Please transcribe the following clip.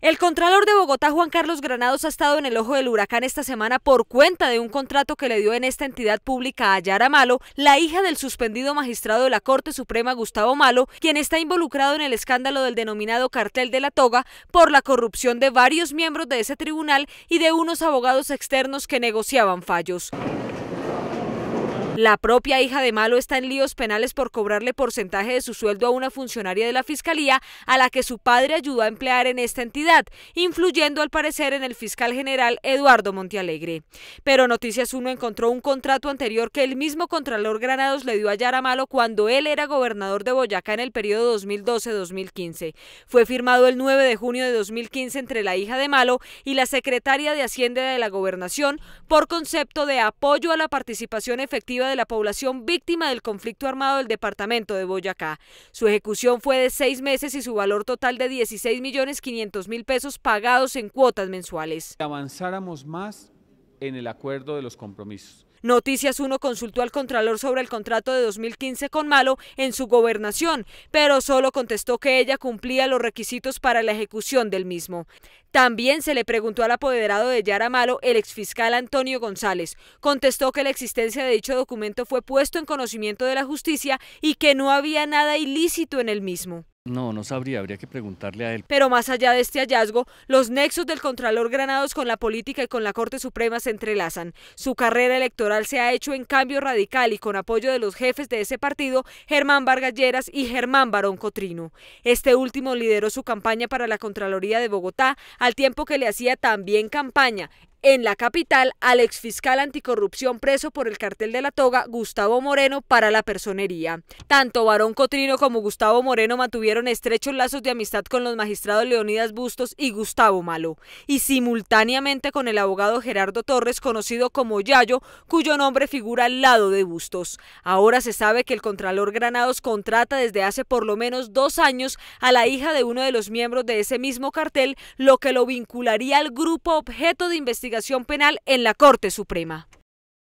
El contralor de Bogotá, Juan Carlos Granados, ha estado en el ojo del huracán esta semana por cuenta de un contrato que le dio en esta entidad pública a Yara Malo, la hija del suspendido magistrado de la Corte Suprema, Gustavo Malo, quien está involucrado en el escándalo del denominado cartel de la toga por la corrupción de varios miembros de ese tribunal y de unos abogados externos que negociaban fallos. La propia hija de Malo está en líos penales por cobrarle porcentaje de su sueldo a una funcionaria de la Fiscalía a la que su padre ayudó a emplear en esta entidad, influyendo al parecer en el fiscal general Eduardo Montealegre. Pero Noticias Uno encontró un contrato anterior que el mismo Contralor Granados le dio a Yara Malo cuando él era gobernador de Boyacá en el periodo 2012-2015. Fue firmado el 9 de junio de 2015 entre la hija de Malo y la secretaria de Hacienda de la Gobernación por concepto de apoyo a la participación efectiva de la población víctima del conflicto armado del departamento de Boyacá. Su ejecución fue de seis meses y su valor total de 16 millones 500 mil pesos pagados en cuotas mensuales. Avanzáramos más en el acuerdo de los compromisos. Noticias 1 consultó al Contralor sobre el contrato de 2015 con Malo en su gobernación, pero solo contestó que ella cumplía los requisitos para la ejecución del mismo. También se le preguntó al apoderado de Yara Malo, el exfiscal Antonio González. Contestó que la existencia de dicho documento fue puesto en conocimiento de la justicia y que no había nada ilícito en el mismo. No, no sabría, habría que preguntarle a él. Pero más allá de este hallazgo, los nexos del Contralor Granados con la política y con la Corte Suprema se entrelazan. Su carrera electoral se ha hecho en cambio radical y con apoyo de los jefes de ese partido, Germán Vargas y Germán Barón Cotrino. Este último lideró su campaña para la Contraloría de Bogotá, al tiempo que le hacía también campaña en la capital al exfiscal anticorrupción preso por el cartel de la toga, Gustavo Moreno, para la personería. Tanto Barón Cotrino como Gustavo Moreno mantuvieron estrechos lazos de amistad con los magistrados Leonidas Bustos y Gustavo Malo, y simultáneamente con el abogado Gerardo Torres, conocido como Yayo, cuyo nombre figura al lado de Bustos. Ahora se sabe que el Contralor Granados contrata desde hace por lo menos dos años a la hija de uno de los miembros de ese mismo cartel, lo que lo vincularía al grupo objeto de investigación investigación penal en la Corte Suprema.